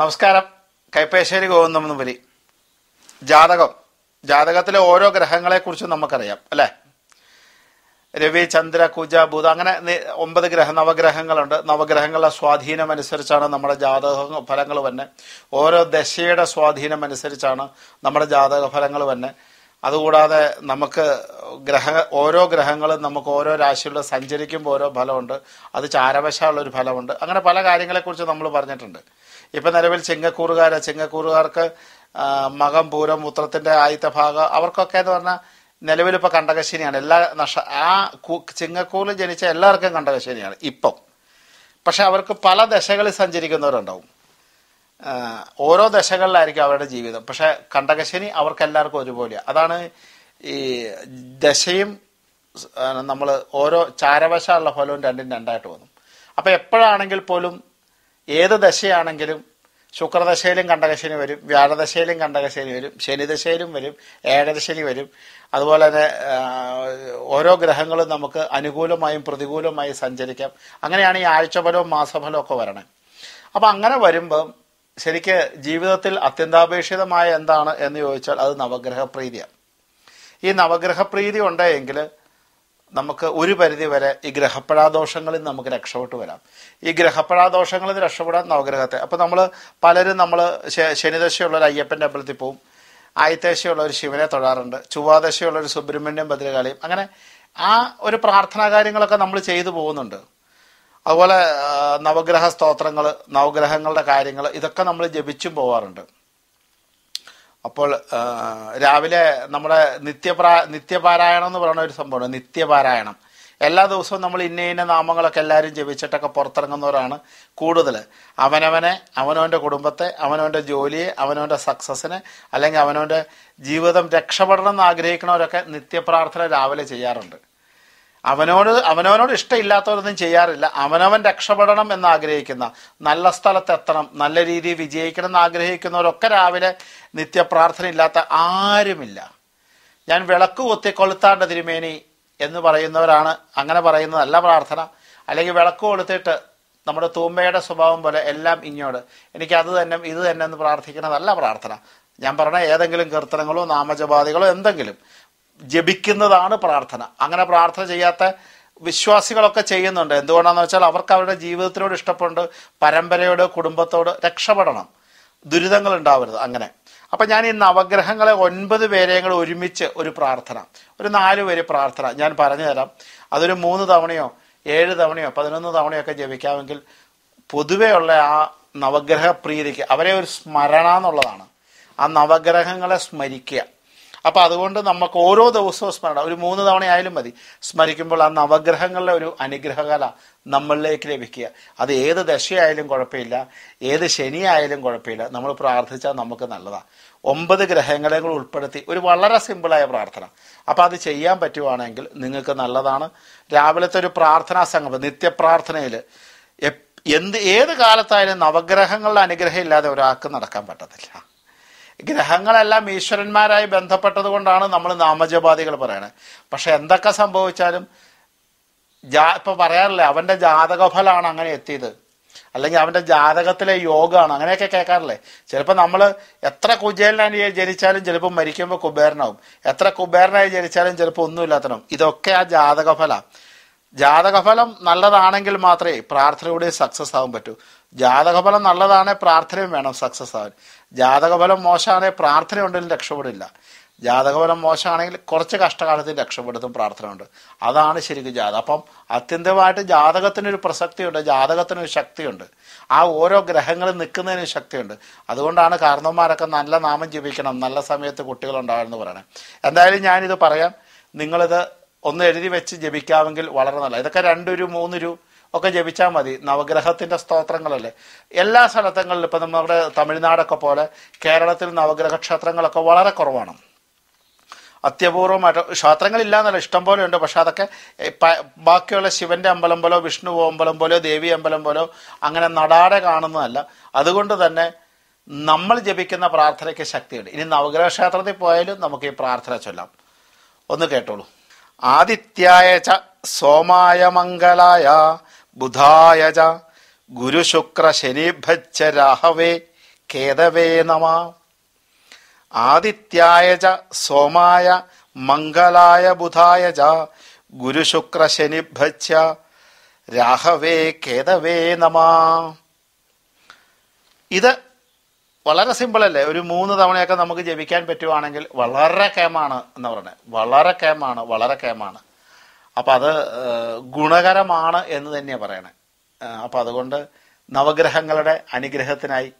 നമസ്കാരം കൈപ്പേശ്ശേരി ഗോവിന്ദം നമ്പലി ജാതകം ജാതകത്തിലെ ഓരോ ഗ്രഹങ്ങളെക്കുറിച്ചും നമുക്കറിയാം അല്ലേ രവി ചന്ദ്ര കുജ ബുധ അങ്ങനെ ഒമ്പത് ഗ്രഹ നവഗ്രഹങ്ങളുണ്ട് നവഗ്രഹങ്ങളുടെ സ്വാധീനം അനുസരിച്ചാണ് നമ്മുടെ ജാതക ഫലങ്ങൾ തന്നെ ഓരോ ദശയുടെ സ്വാധീനം അനുസരിച്ചാണ് നമ്മുടെ ജാതക ഫലങ്ങൾ തന്നെ അതുകൂടാതെ നമുക്ക് ഗ്രഹ ഓരോ ഗ്രഹങ്ങളും നമുക്ക് ഓരോ രാശികളും സഞ്ചരിക്കുമ്പോൾ ഓരോ ഫലമുണ്ട് അത് ചാരവശമുള്ളൊരു ഒരു ഫലമുണ്ട് അങ്ങനെ പല കാര്യങ്ങളെക്കുറിച്ച് നമ്മൾ പറഞ്ഞിട്ടുണ്ട് ഇപ്പം നിലവിൽ ചിങ്ങക്കൂറുകാർ ചിങ്ങക്കൂറുകാർക്ക് മകം പൂരം മുത്രത്തിൻ്റെ ആദ്യത്തെ ഭാഗം അവർക്കൊക്കെ എന്ന് പറഞ്ഞാൽ നിലവിലിപ്പോൾ കണ്ടകശനിയാണ് എല്ലാ നഷ ആ ചിങ്ങക്കൂറിൽ ജനിച്ച എല്ലാവർക്കും കണ്ടകശനിയാണ് ഇപ്പം പക്ഷെ അവർക്ക് പല ദശകളിൽ സഞ്ചരിക്കുന്നവരുണ്ടാവും ഓരോ ദശകളിലായിരിക്കും അവരുടെ ജീവിതം പക്ഷേ കണ്ടകശനി അവർക്ക് എല്ലാവർക്കും ഒരുപോലെയാണ് അതാണ് ഈ ദശയും നമ്മൾ ഓരോ ചാരവശമുള്ള ഫലവും രണ്ടും രണ്ടായിട്ട് വന്നു അപ്പോൾ എപ്പോഴാണെങ്കിൽ പോലും ഏത് ദശയാണെങ്കിലും ശുക്രദശയിലും കണ്ടകശനി വരും വ്യാഴദശയിലും കണ്ടകശനി വരും ശനിദശയിലും വരും ഏകദശനി വരും അതുപോലെ തന്നെ ഓരോ ഗ്രഹങ്ങളും നമുക്ക് അനുകൂലമായും പ്രതികൂലമായും സഞ്ചരിക്കാം അങ്ങനെയാണ് ഈ ആഴ്ചഫലവും മാസഫലവും ഒക്കെ വരണേ അപ്പം അങ്ങനെ വരുമ്പം ശരിക്ക് ജീവിതത്തിൽ അത്യന്താപേക്ഷിതമായ എന്താണ് എന്ന് ചോദിച്ചാൽ അത് നവഗ്രഹപ്രീതിയാണ് ഈ നവഗ്രഹപ്രീതി ഉണ്ടെങ്കിൽ നമുക്ക് ഒരു പരിധി വരെ ഈ ഗ്രഹപ്പെടാദോഷങ്ങളിൽ നിന്ന് നമുക്ക് രക്ഷപ്പെട്ട് വരാം ഈ ഗ്രഹപ്പെടാദോഷങ്ങളിൽ നിന്ന് രക്ഷപ്പെടാൻ നവഗ്രഹത്തെ അപ്പോൾ നമ്മൾ പലരും നമ്മൾ ശനിദശയുള്ള ഒരു അയ്യപ്പൻ്റെ അമ്പലത്തിൽ പോവും ആയത്തേശയുള്ള ഒരു ശിവനെ തൊഴാറുണ്ട് ചൊവ്വാദശയുള്ള ഒരു സുബ്രഹ്മണ്യം ഭദ്രകാളിയും അങ്ങനെ ആ ഒരു പ്രാർത്ഥനാ കാര്യങ്ങളൊക്കെ നമ്മൾ ചെയ്തു പോകുന്നുണ്ട് അതുപോലെ നവഗ്രഹ സ്തോത്രങ്ങൾ നവഗ്രഹങ്ങളുടെ കാര്യങ്ങൾ ഇതൊക്കെ നമ്മൾ ജപിച്ചും പോവാറുണ്ട് അപ്പോൾ രാവിലെ നമ്മുടെ നിത്യപ്രാ നിത്യപാരായണം എന്ന് പറയുന്ന ഒരു സംഭവമാണ് നിത്യപാരായണം എല്ലാ ദിവസവും നമ്മൾ ഇന്ന ഇന്ന നാമങ്ങളൊക്കെ എല്ലാവരും ജപിച്ചിട്ടൊക്കെ പുറത്തിറങ്ങുന്നവരാണ് കൂടുതൽ അവനവനെ അവനവൻ്റെ കുടുംബത്തെ അവനവൻ്റെ ജോലിയെ അവനവൻ്റെ സക്സസ്സിനെ അല്ലെങ്കിൽ അവനവൻ്റെ ജീവിതം രക്ഷപ്പെടണം എന്ന് ആഗ്രഹിക്കുന്നവരൊക്കെ നിത്യപ്രാർത്ഥന രാവിലെ ചെയ്യാറുണ്ട് അവനോട് അവനവനോട് ഇഷ്ടമില്ലാത്തവരൊന്നും ചെയ്യാറില്ല അവനവൻ രക്ഷപ്പെടണം എന്ന് ആഗ്രഹിക്കുന്ന നല്ല സ്ഥലത്തെത്തണം നല്ല രീതിയിൽ വിജയിക്കണം എന്ന് ആഗ്രഹിക്കുന്നവരൊക്കെ രാവിലെ നിത്യപ്രാർത്ഥന ഇല്ലാത്ത ആരുമില്ല ഞാൻ വിളക്ക് കൊത്തി കൊളുത്താണ്ട് തിരുമേനി എന്ന് പറയുന്നവരാണ് അങ്ങനെ പറയുന്നതല്ല പ്രാർത്ഥന അല്ലെങ്കിൽ വിളക്ക് കൊളുത്തിട്ട് നമ്മുടെ തൂമ്പയുടെ സ്വഭാവം പോലെ എല്ലാം ഇങ്ങോട് എനിക്ക് അത് തന്നെ ഇത് തന്നെ എന്ന് പ്രാർത്ഥിക്കുന്നതല്ല പ്രാർത്ഥന ഞാൻ പറഞ്ഞ ഏതെങ്കിലും കീർത്തനങ്ങളോ നാമജപാതികളോ എന്തെങ്കിലും ജപിക്കുന്നതാണ് പ്രാർത്ഥന അങ്ങനെ പ്രാർത്ഥന ചെയ്യാത്ത വിശ്വാസികളൊക്കെ ചെയ്യുന്നുണ്ട് എന്തുകൊണ്ടാണെന്ന് വെച്ചാൽ അവർക്ക് അവരുടെ ജീവിതത്തിനോട് ഇഷ്ടപ്പെട്ട് പരമ്പരയോട് കുടുംബത്തോട് രക്ഷപ്പെടണം ദുരിതങ്ങൾ ഉണ്ടാവരുത് അങ്ങനെ അപ്പം ഞാൻ ഈ നവഗ്രഹങ്ങളെ ഒൻപത് പേരെയും കൂടെ ഒരുമിച്ച് ഒരു പ്രാർത്ഥന ഒരു നാല് പേര് പ്രാർത്ഥന ഞാൻ പറഞ്ഞു തരാം അതൊരു മൂന്ന് തവണയോ ഏഴ് തവണയോ പതിനൊന്ന് തവണയോ ഒക്കെ ജപിക്കാമെങ്കിൽ പൊതുവെയുള്ള ആ നവഗ്രഹ പ്രീതിക്ക് അവരെ ഒരു സ്മരണ എന്നുള്ളതാണ് ആ നവഗ്രഹങ്ങളെ സ്മരിക്കുക അപ്പോൾ അതുകൊണ്ട് നമുക്ക് ഓരോ ദിവസവും സ്മരണ ഒരു മൂന്ന് തവണയായാലും മതി സ്മരിക്കുമ്പോൾ ആ നവഗ്രഹങ്ങളുടെ ഒരു അനുഗ്രഹകല നമ്മളിലേക്ക് ലഭിക്കുക അത് ഏത് ദശയായാലും കുഴപ്പമില്ല ഏത് ശനിയായാലും കുഴപ്പമില്ല നമ്മൾ പ്രാർത്ഥിച്ചാൽ നമുക്ക് നല്ലതാണ് ഒമ്പത് ഗ്രഹങ്ങളെ കൂടെ ഉൾപ്പെടുത്തി ഒരു വളരെ സിമ്പിളായ പ്രാർത്ഥന അപ്പോൾ അത് ചെയ്യാൻ പറ്റുവാണെങ്കിൽ നിങ്ങൾക്ക് നല്ലതാണ് രാവിലത്തെ ഒരു പ്രാർത്ഥനാ സംഗമം നിത്യപ്രാർത്ഥനയിൽ എന്ത് ഏത് കാലത്തായാലും നവഗ്രഹങ്ങളുടെ അനുഗ്രഹം ഇല്ലാതെ ഒരാൾക്ക് നടക്കാൻ പറ്റത്തില്ല ഗ്രഹങ്ങളെല്ലാം ഈശ്വരന്മാരായി ബന്ധപ്പെട്ടത് കൊണ്ടാണ് നമ്മൾ നാമജപാതികൾ പറയുന്നത് പക്ഷെ എന്തൊക്കെ സംഭവിച്ചാലും ജാ ഇപ്പൊ പറയാറില്ലേ അവന്റെ ജാതകഫലമാണ് അങ്ങനെ എത്തിയത് അല്ലെങ്കിൽ അവന്റെ ജാതകത്തിലെ യോഗമാണ് അങ്ങനെയൊക്കെ കേൾക്കാറില്ലേ ചിലപ്പോൾ നമ്മൾ എത്ര കുചേലനായി ജനിച്ചാലും ചിലപ്പോൾ മരിക്കുമ്പോൾ കുബേരനാവും എത്ര കുബേരനായി ജനിച്ചാലും ചിലപ്പോൾ ഒന്നുമില്ലാത്തനാവും ഇതൊക്കെ ആ ജാതകഫലമാണ് ജാതകഫലം നല്ലതാണെങ്കിൽ മാത്രമേ പ്രാർത്ഥനയുടെ സക്സസ് ആവാൻ പറ്റൂ ജാതകഫലം നല്ലതാണെ പ്രാർത്ഥനയും വേണം സക്സസ് ആവാൻ ജാതകഫലം മോശമാണെ പ്രാർത്ഥന ഉണ്ടെങ്കിൽ രക്ഷപ്പെടില്ല ജാതകഫലം മോശമാണെങ്കിൽ കുറച്ച് കഷ്ടകാലത്തിൽ രക്ഷപ്പെടുത്തും ഉണ്ട് അതാണ് ശരിക്കും ജാതകം അപ്പം അത്യന്തമായിട്ട് ജാതകത്തിനൊരു പ്രസക്തിയുണ്ട് ജാതകത്തിനൊരു ശക്തിയുണ്ട് ആ ഓരോ ഗ്രഹങ്ങളും നിൽക്കുന്നതിന് ശക്തിയുണ്ട് അതുകൊണ്ടാണ് കാരണവന്മാരൊക്കെ നല്ല നാമം ജപിക്കണം നല്ല സമയത്ത് എന്ന് പറയണേ എന്തായാലും ഞാനിത് പറയാം നിങ്ങളിത് ഒന്ന് എഴുതി വെച്ച് ജപിക്കാമെങ്കിൽ വളരെ നല്ല ഇതൊക്കെ മൂന്ന് രൂപ ഒക്കെ ജപിച്ചാൽ മതി നവഗ്രഹത്തിൻ്റെ സ്തോത്രങ്ങളല്ലേ എല്ലാ സ്ഥലത്തങ്ങളിലും ഇപ്പം നമ്മുടെ തമിഴ്നാടൊക്കെ പോലെ കേരളത്തിൽ നവഗ്രഹ ക്ഷേത്രങ്ങളൊക്കെ വളരെ കുറവാണ് അത്യപൂർവമായിട്ട് ക്ഷേത്രങ്ങളില്ലാന്നല്ല ഇഷ്ടം പോലെ ഉണ്ട് പക്ഷെ അതൊക്കെ ബാക്കിയുള്ള ശിവന്റെ അമ്പലം പോലോ വിഷ്ണു അമ്പലം പോലോ ദേവി അമ്പലം പോലോ അങ്ങനെ നടാടെ കാണുന്നതല്ല അതുകൊണ്ട് തന്നെ നമ്മൾ ജപിക്കുന്ന പ്രാർത്ഥനയ്ക്ക് ശക്തിയുണ്ട് ഇനി നവഗ്രഹ ക്ഷേത്രത്തിൽ പോയാലും നമുക്ക് ഈ പ്രാർത്ഥന ചൊല്ലാം ഒന്ന് കേട്ടോളൂ ആദിത്യായ ച സോമായ മംഗളായ ബുധായ ച ഗുരുശുക്ര ശനിഭച്ച രാഹവേ കേതവേ നമ ആദിത്യായ ച സോമായ മംഗളായ ബുധായ ച ഗുരുശുക്ര ശനിഭച്ച രാഹവേ കേതവേ നമ ഇത് വളരെ സിമ്പിളല്ലേ ഒരു മൂന്ന് തവണയൊക്കെ നമുക്ക് ജപിക്കാൻ പറ്റുവാണെങ്കിൽ വളരെ കേമാണ് എന്ന് പറഞ്ഞത് വളരെ കേമാണ് വളരെ കേമാണ് അപ്പം അത് ഗുണകരമാണ് എന്ന് തന്നെയാണ് പറയണേ അപ്പം അതുകൊണ്ട് നവഗ്രഹങ്ങളുടെ അനുഗ്രഹത്തിനായി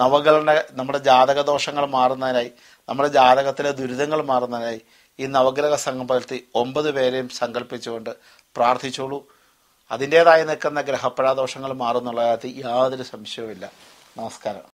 നവകളുടെ നമ്മുടെ ജാതക ദോഷങ്ങൾ മാറുന്നതിനായി നമ്മുടെ ജാതകത്തിലെ ദുരിതങ്ങൾ മാറുന്നതിനായി ഈ നവഗ്രഹ സങ്കല്പത്തിൽ ഒമ്പത് പേരെയും സങ്കല്പിച്ചുകൊണ്ട് പ്രാർത്ഥിച്ചോളൂ അതിൻ്റേതായി നിൽക്കുന്ന ഗ്രഹപ്പരാദോഷങ്ങൾ മാറുന്നുള്ള യാതൊരു സംശയവുമില്ല നമസ്കാരം